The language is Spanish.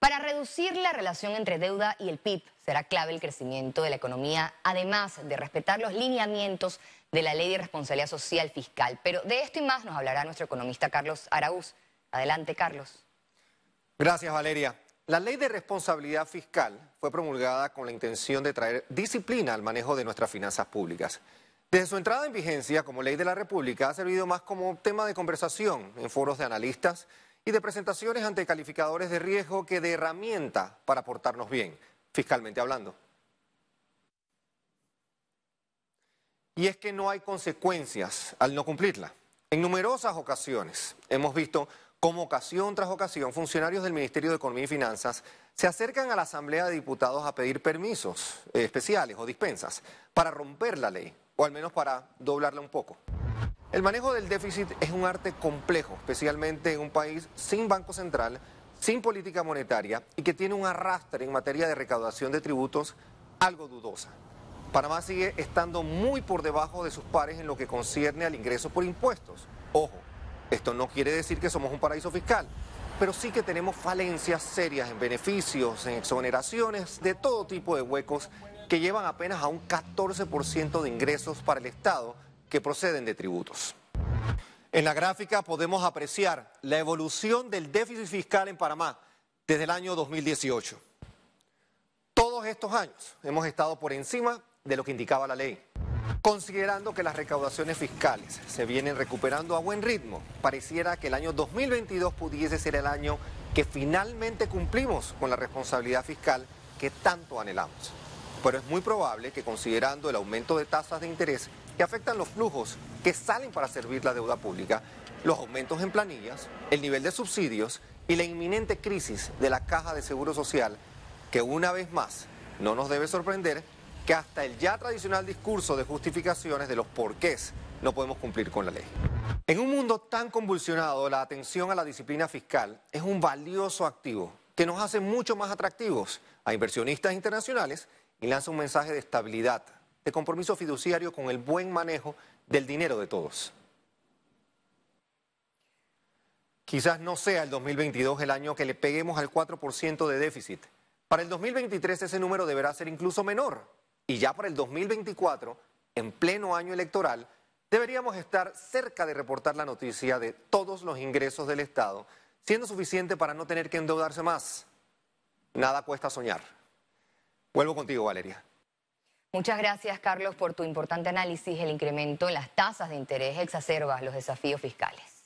Para reducir la relación entre deuda y el PIB será clave el crecimiento de la economía, además de respetar los lineamientos de la Ley de Responsabilidad Social Fiscal. Pero de esto y más nos hablará nuestro economista Carlos Araúz. Adelante, Carlos. Gracias, Valeria. La Ley de Responsabilidad Fiscal fue promulgada con la intención de traer disciplina al manejo de nuestras finanzas públicas. Desde su entrada en vigencia como ley de la República ha servido más como tema de conversación en foros de analistas, y de presentaciones ante calificadores de riesgo que de herramienta para portarnos bien, fiscalmente hablando. Y es que no hay consecuencias al no cumplirla. En numerosas ocasiones hemos visto cómo ocasión tras ocasión funcionarios del Ministerio de Economía y Finanzas se acercan a la Asamblea de Diputados a pedir permisos eh, especiales o dispensas para romper la ley, o al menos para doblarla un poco. El manejo del déficit es un arte complejo, especialmente en un país sin Banco Central, sin política monetaria y que tiene un arrastre en materia de recaudación de tributos algo dudosa. Panamá sigue estando muy por debajo de sus pares en lo que concierne al ingreso por impuestos. Ojo, esto no quiere decir que somos un paraíso fiscal, pero sí que tenemos falencias serias en beneficios, en exoneraciones, de todo tipo de huecos que llevan apenas a un 14% de ingresos para el Estado que proceden de tributos. En la gráfica podemos apreciar la evolución del déficit fiscal en Panamá desde el año 2018. Todos estos años hemos estado por encima de lo que indicaba la ley. Considerando que las recaudaciones fiscales se vienen recuperando a buen ritmo, pareciera que el año 2022 pudiese ser el año que finalmente cumplimos con la responsabilidad fiscal que tanto anhelamos pero es muy probable que considerando el aumento de tasas de interés que afectan los flujos que salen para servir la deuda pública, los aumentos en planillas, el nivel de subsidios y la inminente crisis de la caja de seguro social, que una vez más no nos debe sorprender que hasta el ya tradicional discurso de justificaciones de los porqués no podemos cumplir con la ley. En un mundo tan convulsionado, la atención a la disciplina fiscal es un valioso activo que nos hace mucho más atractivos a inversionistas internacionales y lanza un mensaje de estabilidad, de compromiso fiduciario con el buen manejo del dinero de todos. Quizás no sea el 2022 el año que le peguemos al 4% de déficit. Para el 2023 ese número deberá ser incluso menor. Y ya para el 2024, en pleno año electoral, deberíamos estar cerca de reportar la noticia de todos los ingresos del Estado, siendo suficiente para no tener que endeudarse más. Nada cuesta soñar. Vuelvo contigo, Valeria. Muchas gracias, Carlos, por tu importante análisis. El incremento en las tasas de interés exacerba los desafíos fiscales.